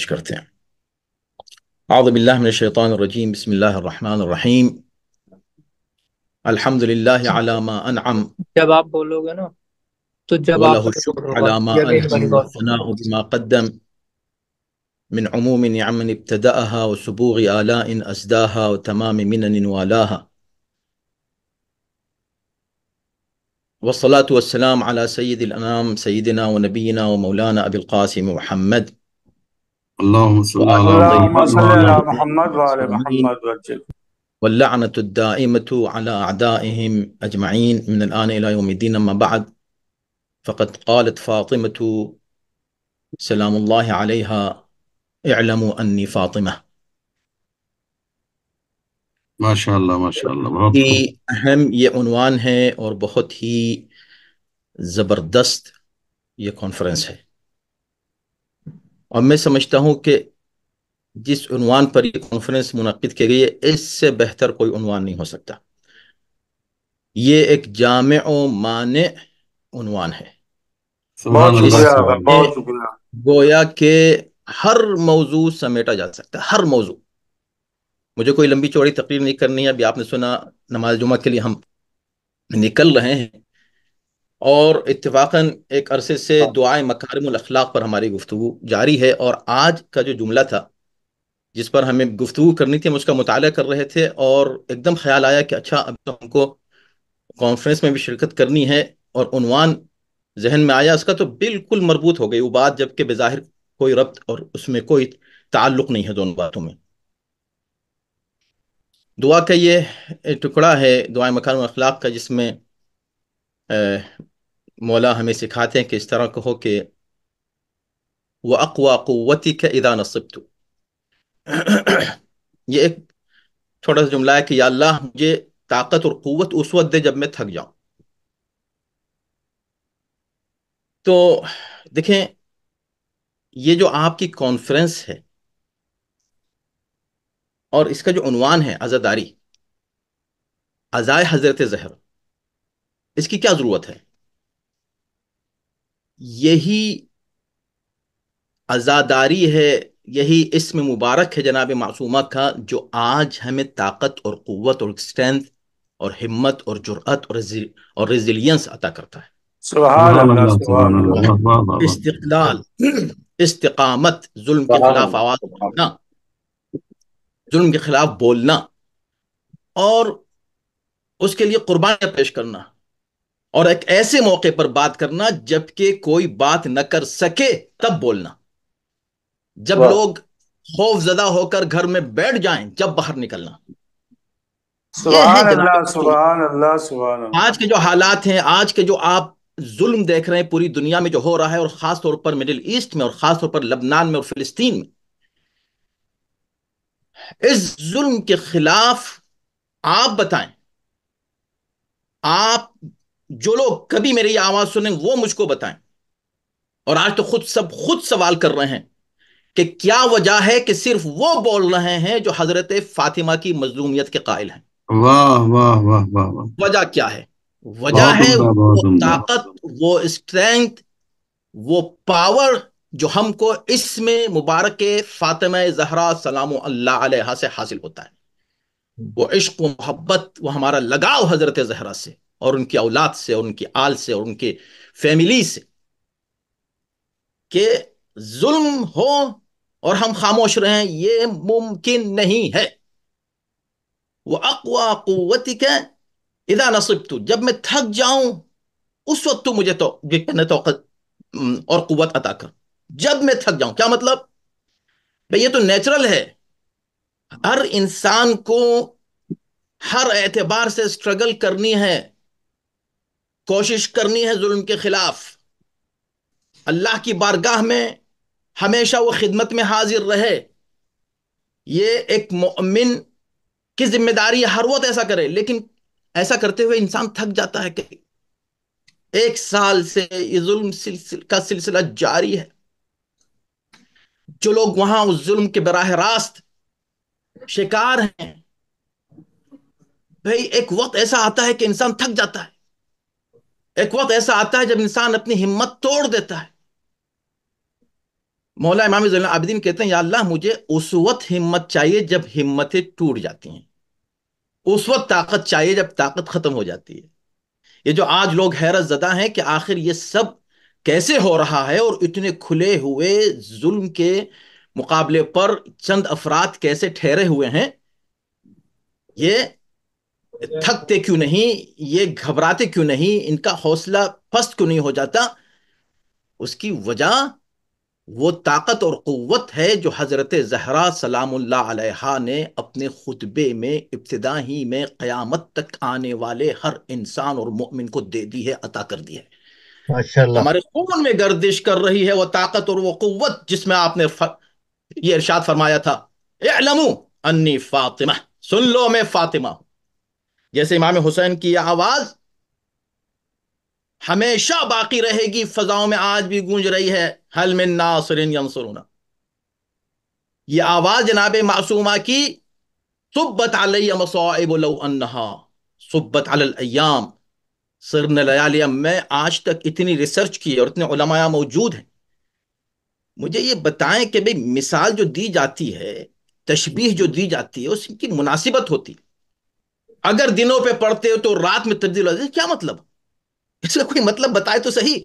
شكرتين أعوذ بالله من الشيطان الرجيم بسم الله الرحمن الرحيم الحمد لله على ما أنعم जब आप बोलोगे وله الشكر على ما أنعم والثناء بما قدم من عموم نعم ابتدأها وسبوغ آلاء أسداها وتمام منن والاها والصلاة والسلام على سيد الأنام سيدنا ونبينا ومولانا أبي القاسم محمد اللهم صل على محمد وعلى محمد وجل واللعنة الدائمة على أعدائهم أجمعين من الآن إلى يوم الدين أما بعد فقد قالت فاطمة سلام الله عليها اعلموا أني فاطمة ما شاء الله ما شاء الله ये أهم ये उनवान है और बहुत ही ज़बरदस्त ये कॉन्फ्रेंस اور میں سمجھتا ہوں کہ جس عنوان پر یہ کانفرنس منعقد کی گئی ہے اس سے بہتر کوئی عنوان نہیں ہو سکتا یہ ایک جامع و مانع عنوان ہے گویا کہ ہر موضوع سمیٹا جا سکتا ہے ہر موضوع مجھے کوئی لمبی چوڑی تقریر نہیں کرنی ہے ابھی آپ نے سنا نماز جمعہ کے لیے ہم نکل رہے ہیں اور اتفاقاً ایک عرصے سے ہاں۔ دعائیں مکارم الاخلاق پر ہماری گفتگو جاری ہے اور آج کا جو جملہ تھا جس پر ہمیں گفتگو کرنی تھی ہم اس کا مطالعہ کر رہے تھے اور ایک دم خیال آیا کہ اچھا اب تو ہم کو کانفرنس میں بھی شرکت کرنی ہے اور عنوان ذہن میں آیا اس کا تو بالکل مربوط ہو گئی وہ بات جب کہ بظاہر کوئی ربط اور اس میں کوئی تعلق نہیں ہے دونوں باتوں میں دعا کا یہ ٹکڑا ہے دعائیں مکان اخلاق کا جس میں مولا ہمیں سکھاتے ہیں کہ اس طرح کہو کہ وہ اقوا قوتی ہی ادا نصب تو یہ ایک چھوٹا سا جملہ ہے کہ یا اللہ مجھے طاقت اور قوت اس وقت دے جب میں تھک جاؤں تو دیکھیں یہ جو آپ کی کانفرنس ہے اور اس کا جو عنوان ہے عزاداری عزائے حضرت زہر اس کی کیا ضرورت ہے یہی ازاداری ہے یہی اسم مبارک ہے جناب معصومہ کا جو آج ہمیں طاقت اور قوت اور اسٹرینتھ اور ہمت اور جرأت اور ریزیلینس عطا کرتا ہے استقلال استقامت ظلم کے خلاف آواز اٹھانا ظلم کے خلاف بولنا اور اس کے لیے قربانیاں پیش کرنا اور ایک ایسے موقع پر بات کرنا جب کہ کوئی بات نہ کر سکے تب بولنا جب لوگ خوف زدہ ہو کر گھر میں بیٹھ جائیں جب باہر نکلنا آج کے جو حالات ہیں آج کے جو آپ ظلم دیکھ رہے ہیں پوری دنیا میں جو ہو رہا ہے اور خاص طور پر مڈل ایسٹ میں اور خاص طور پر لبنان میں اور فلسطین میں اس ظلم کے خلاف آپ بتائیں آپ جو لوگ کبھی میری یہ آواز سنیں وہ مجھ کو بتائیں اور آج تو خود سب خود سوال کر رہے ہیں کہ کیا وجہ ہے کہ صرف وہ بول رہے ہیں جو حضرت فاطمہ کی مظلومیت کے قائل ہیں وجہ کیا ہے وجہ ہے وہ طاقت وہ اسٹرینتھ وہ پاور جو ہم کو اس میں مبارک فاطمہ زہرہ سلام اللہ علیہ سے حاصل ہوتا ہے وہ عشق و محبت وہ ہمارا لگاؤ حضرت زہرا سے اور ان کی اولاد سے اور ان کی آل سے اور ان کی فیملی سے کہ ظلم ہو اور ہم خاموش رہے ہیں یہ ممکن نہیں ہے وہ اقوا قوت ادا نصب تو جب میں تھک جاؤں اس وقت تو مجھے توقع اور قوت عطا کر جب میں تھک جاؤں کیا مطلب بھئی یہ تو نیچرل ہے ہر انسان کو ہر اعتبار سے سٹرگل کرنی ہے کوشش کرنی ہے ظلم کے خلاف اللہ کی بارگاہ میں ہمیشہ وہ خدمت میں حاضر رہے یہ ایک مؤمن کی ذمہ داری ہے ہر وقت ایسا کرے لیکن ایسا کرتے ہوئے انسان تھک جاتا ہے کہ ایک سال سے یہ ظلم سلسل کا سلسلہ جاری ہے جو لوگ وہاں اس ظلم کے براہ راست شکار ہیں بھئی ایک وقت ایسا آتا ہے کہ انسان تھک جاتا ہے ایک وقت ایسا آتا ہے جب انسان اپنی ہمت توڑ دیتا ہے مولا امام عابدین کہتے ہیں یا اللہ مجھے اس وقت ہمت چاہیے جب ہمتیں ٹوٹ جاتی ہیں اس وقت طاقت چاہیے جب طاقت ختم ہو جاتی ہے یہ جو آج لوگ حیرت زدہ ہیں کہ آخر یہ سب کیسے ہو رہا ہے اور اتنے کھلے ہوئے ظلم کے مقابلے پر چند افراد کیسے ٹھہرے ہوئے ہیں یہ تھکتے کیوں نہیں یہ گھبراتے کیوں نہیں ان کا حوصلہ پست کیوں نہیں ہو جاتا اس کی وجہ وہ طاقت اور قوت ہے جو حضرت زہرا سلام اللہ علیہ نے اپنے خطبے میں ابتدا ہی میں قیامت تک آنے والے ہر انسان اور مؤمن کو دے دی ہے عطا کر دی ہے ہمارے خون میں گردش کر رہی ہے وہ طاقت اور وہ قوت جس میں آپ نے یہ ارشاد فرمایا تھا اعلمو انی فاطمہ سن لو میں فاطمہ ہوں جیسے امام حسین کی یہ آواز ہمیشہ باقی رہے گی فضاؤں میں آج بھی گونج رہی ہے حل من ناصر ینصرونا یہ آواز جناب معصومہ کی صبت صبت علی مصائب لو انہا علی الایام سرن لیالیہ میں آج تک اتنی ریسرچ کی اور اتنے علماء موجود ہیں مجھے یہ بتائیں کہ بھئی مثال جو دی جاتی ہے تشبیح جو دی جاتی ہے اس کی مناسبت ہوتی ہے اگر دنوں پہ پڑھتے ہو تو رات میں تبدیل ہو جاتے کیا مطلب اس کا کوئی مطلب بتائے تو صحیح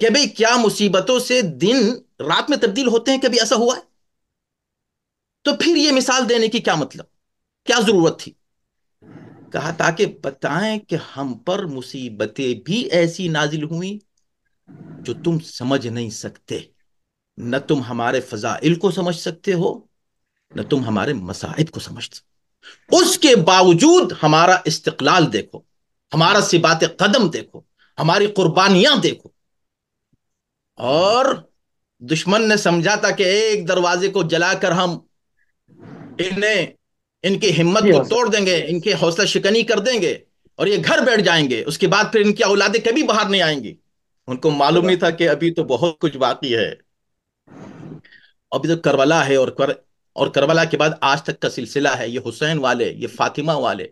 کہ بھئی کیا مصیبتوں سے دن رات میں تبدیل ہوتے ہیں کبھی ایسا ہوا ہے تو پھر یہ مثال دینے کی کیا مطلب کیا ضرورت تھی کہا تاکہ بتائیں کہ ہم پر مصیبتیں بھی ایسی نازل ہوئیں جو تم سمجھ نہیں سکتے نہ تم ہمارے فضائل کو سمجھ سکتے ہو نہ تم ہمارے مسائب کو سمجھ سکتے اس کے باوجود ہمارا استقلال دیکھو ہمارا سبات قدم دیکھو ہماری قربانیاں دیکھو اور دشمن نے سمجھا تھا کہ ایک دروازے کو جلا کر ہم انہیں ان کی ہمت کو جی، توڑ دیں گے ان کے حوصلہ شکنی کر دیں گے اور یہ گھر بیٹھ جائیں گے اس کے بعد پھر ان کی اولادیں کبھی باہر نہیں آئیں گی ان کو معلوم نہیں تھا کہ ابھی تو بہت کچھ باقی ہے ابھی تو کربلا ہے اور اور کربلا کے بعد آج تک کا سلسلہ ہے یہ حسین والے یہ فاطمہ والے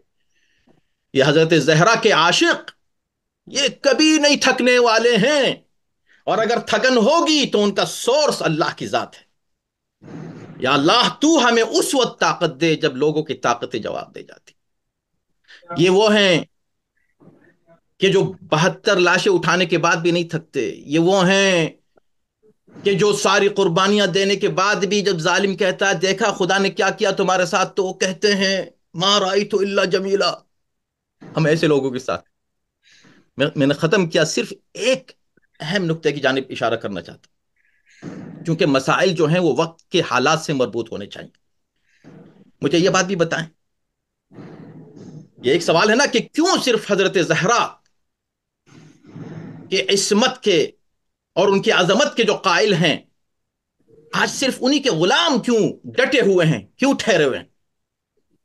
یہ حضرت کے عاشق یہ کبھی نہیں تھکنے والے ہیں اور اگر تھکن ہوگی تو ان کا سورس اللہ کی ذات ہے یا اللہ تو ہمیں اس وقت طاقت دے جب لوگوں کی طاقتیں جواب دے جاتی یہ وہ ہیں کہ جو بہتر لاشیں اٹھانے کے بعد بھی نہیں تھکتے یہ وہ ہیں کہ جو ساری قربانیاں دینے کے بعد بھی جب ظالم کہتا ہے دیکھا خدا نے کیا کیا تمہارے ساتھ تو کہتے ہیں اللہ ہم ایسے لوگوں کے ساتھ میں نے ختم کیا صرف ایک اہم نقطے کی جانب اشارہ کرنا چاہتا ہوں کیونکہ مسائل جو ہیں وہ وقت کے حالات سے مربوط ہونے چاہیے مجھے یہ بات بھی بتائیں یہ ایک سوال ہے نا کہ کیوں صرف حضرت زہرا کے عصمت کے اور ان کی عظمت کے جو قائل ہیں آج صرف انہی کے غلام کیوں ڈٹے ہوئے ہیں کیوں ٹھہرے ہوئے ہیں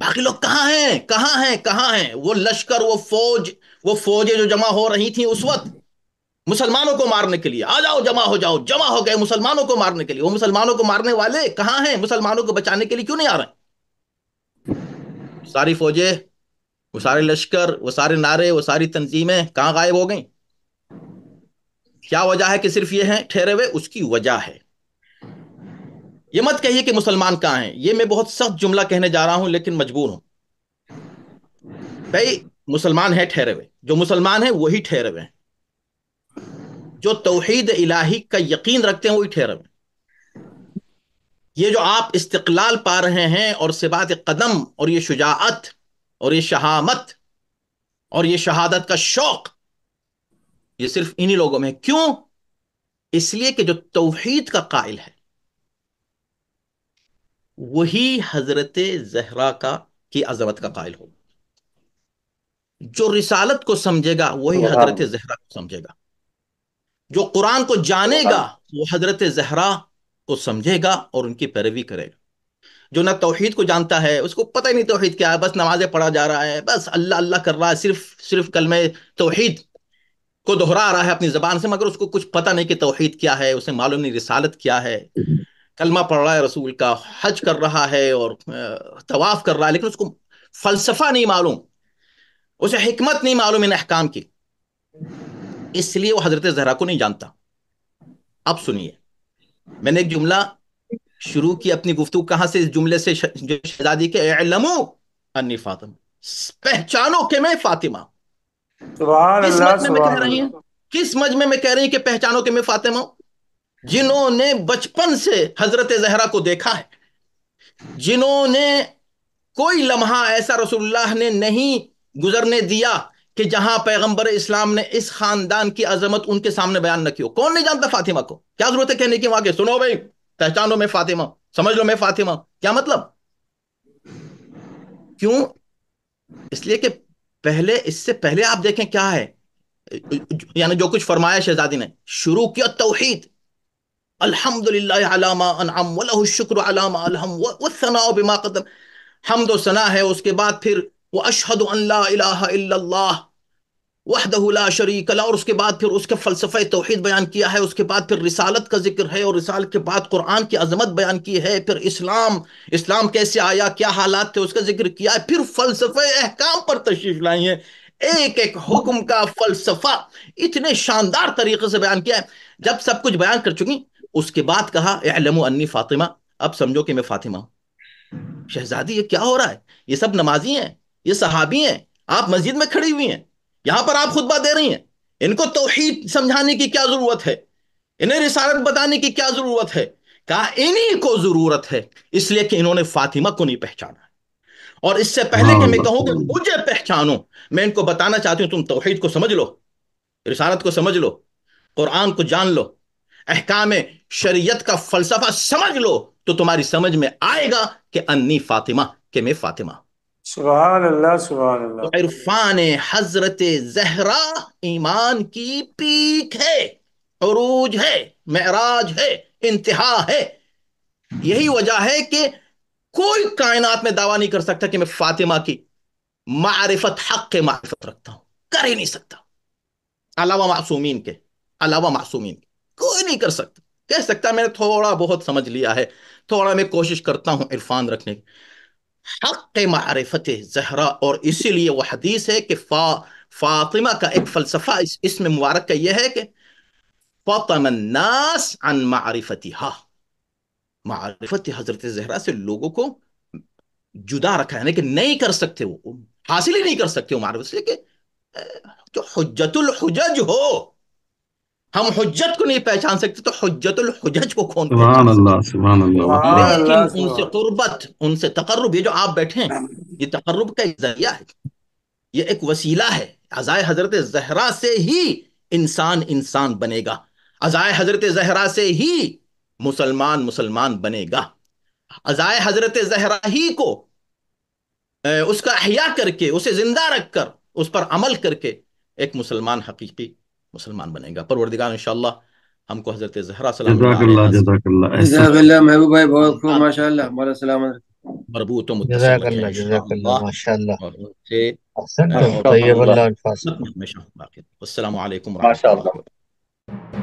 باقی لوگ کہاں ہیں کہاں ہیں کہاں ہیں وہ لشکر وہ فوج وہ فوجیں جو جمع ہو رہی تھیں اس وقت مسلمانوں کو مارنے کے لیے آ جاؤ جمع ہو جاؤ جمع ہو گئے مسلمانوں کو مارنے کے لیے وہ مسلمانوں کو مارنے والے کہاں ہیں مسلمانوں کو بچانے کے لیے کیوں نہیں آ رہے ساری فوجیں وہ سارے لشکر وہ سارے نعرے وہ ساری تنظیمیں کہاں غائب ہو گئیں کیا وجہ ہے کہ صرف یہ ہیں ٹھہرے ہوئے اس کی وجہ ہے یہ مت کہیے کہ مسلمان کہاں ہیں یہ میں بہت سخت جملہ کہنے جا رہا ہوں لیکن مجبور ہوں بھائی مسلمان ہے ٹھہرے ہوئے جو مسلمان ہیں وہی ٹھہرے ہوئے ہیں جو توحید الہی کا یقین رکھتے ہیں وہی ٹھہرے ہیں یہ جو آپ استقلال پا رہے ہیں اور سبات قدم اور یہ شجاعت اور یہ شہامت اور یہ شہادت کا شوق یہ صرف انہی لوگوں میں کیوں اس لیے کہ جو توحید کا قائل ہے وہی حضرت زہرا کا کی عظمت کا قائل ہوگا جو رسالت کو سمجھے گا وہی حضرت زہرا کو سمجھے گا جو قرآن کو جانے گا وہ حضرت زہرا کو سمجھے گا اور ان کی پیروی کرے گا جو نہ توحید کو جانتا ہے اس کو پتہ ہی نہیں توحید کیا ہے بس نمازیں پڑھا جا رہا ہے بس اللہ اللہ کر رہا ہے صرف صرف کلمہ توحید کو دہرا رہا ہے اپنی زبان سے مگر اس کو کچھ پتہ نہیں کہ توحید کیا ہے اسے معلوم نہیں رسالت کیا ہے کلمہ پڑھ رہا ہے رسول کا حج کر رہا ہے اور طواف کر رہا ہے لیکن اس کو فلسفہ نہیں معلوم اسے حکمت نہیں معلوم ان احکام کی اس لیے وہ حضرت زہرا کو نہیں جانتا اب سنیے میں نے ایک جملہ شروع کی اپنی گفتگو کہاں سے اس جملے سے شہزادی کے اعلمو انی فاطمہ پہچانو کہ میں فاطمہ سبحان اللہ سبحان اللہ کس مجمع میں کہہ رہی ہیں کہ پہچانو کہ میں فاطمہ ہوں جنہوں نے بچپن سے حضرت زہرا کو دیکھا ہے جنہوں نے کوئی لمحہ ایسا رسول اللہ نے نہیں گزرنے دیا کہ جہاں پیغمبر اسلام نے اس خاندان کی عظمت ان کے سامنے بیان نہ کی ہو کون نہیں جانتا فاطمہ کو کیا ضرورت ہے کہنے کی وہاں کے سنو بھائی پہچانو میں فاطمہ سمجھ لو میں فاطمہ کیا مطلب کیوں اس لیے کہ پہلے اس سے پہلے آپ دیکھیں کیا ہے یعنی جو کچھ فرمایا شہزادی نے شروع کیا توحید الحمد للہ علامہ الشکر علامہ حمد و سنا ہے اس کے بعد پھر وہ اشحد الہ الا اللہ وحدہ لا شریک اللہ اور اس کے بعد پھر اس کے فلسفہ توحید بیان کیا ہے اس کے بعد پھر رسالت کا ذکر ہے اور رسالت کے بعد قرآن کی عظمت بیان کی ہے پھر اسلام اسلام کیسے آیا کیا حالات تھے اس کا ذکر کیا ہے پھر فلسفہ احکام پر تشریف لائی ہیں ایک ایک حکم کا فلسفہ اتنے شاندار طریقے سے بیان کیا ہے جب سب کچھ بیان کر چکی اس کے بعد کہا علم انی فاطمہ اب سمجھو کہ میں فاطمہ ہوں شہزادی یہ کیا ہو رہا ہے یہ سب نمازی ہیں یہ صحابی ہیں آپ مسجد میں کھڑی ہوئی ہیں یہاں پر آپ خطبہ دے رہی ہیں ان کو توحید سمجھانے کی کیا ضرورت ہے انہیں رسالت بتانے کی کیا ضرورت ہے کہا انہی کو ضرورت ہے اس لیے کہ انہوں نے فاطمہ کو نہیں پہچانا اور اس سے پہلے کہ ہاں، میں کہوں کہ مجھے پہچانوں میں ان کو بتانا چاہتی ہوں تم توحید کو سمجھ لو رسالت کو سمجھ لو قرآن کو جان لو احکام شریعت کا فلسفہ سمجھ لو تو تمہاری سمجھ میں آئے گا کہ انی فاطمہ کہ میں فاطمہ ہوں سبحان اللہ سبحان اللہ عرفان حضرت زہرا ایمان کی پیک ہے عروج ہے معراج ہے انتہا ہے یہی وجہ ہے کہ کوئی کائنات میں دعویٰ نہیں کر سکتا کہ میں فاطمہ کی معرفت حق کے معرفت رکھتا ہوں کر ہی نہیں سکتا علاوہ معصومین کے علاوہ معصومین کے کوئی نہیں کر سکتا کہہ سکتا میں نے تھوڑا بہت سمجھ لیا ہے تھوڑا میں کوشش کرتا ہوں عرفان رکھنے کی حق معرفته زهراء और इसीलिए वो हदीस है कि फा, फातिमा का एक फलसफा इस इसमें मुबारक का यह है कि फ़तमन्नास अन मारिफतिहा मारिफत हजरत जहरा से लोगों को जुदा रखा है कि नहीं कर सकते वो हासिल ही नहीं कर सकते वो मारिफत इसलिए कि जो हजतुल हजज हो ہم حجت کو نہیں پہچان سکتے تو حجت الحجج کو کون لیکن ان سے قربت ان سے تقرب یہ جو آپ بیٹھے ہیں یہ تقرب کا ایک ذریعہ ہے یہ ایک وسیلہ ہے عزائے حضرت زہرا سے ہی انسان انسان بنے گا عزائے حضرت زہرا سے ہی مسلمان مسلمان بنے گا عزائے حضرت زہرا ہی کو اس کا احیاء کر کے اسے زندہ رکھ کر اس پر عمل کر کے ایک مسلمان حقیقی مسلمان بنے گا پروردگار انشاءاللہ ہم کو حضرت زہرا سلام زہر محبوب السلام علیکم ورحمۃ اللہ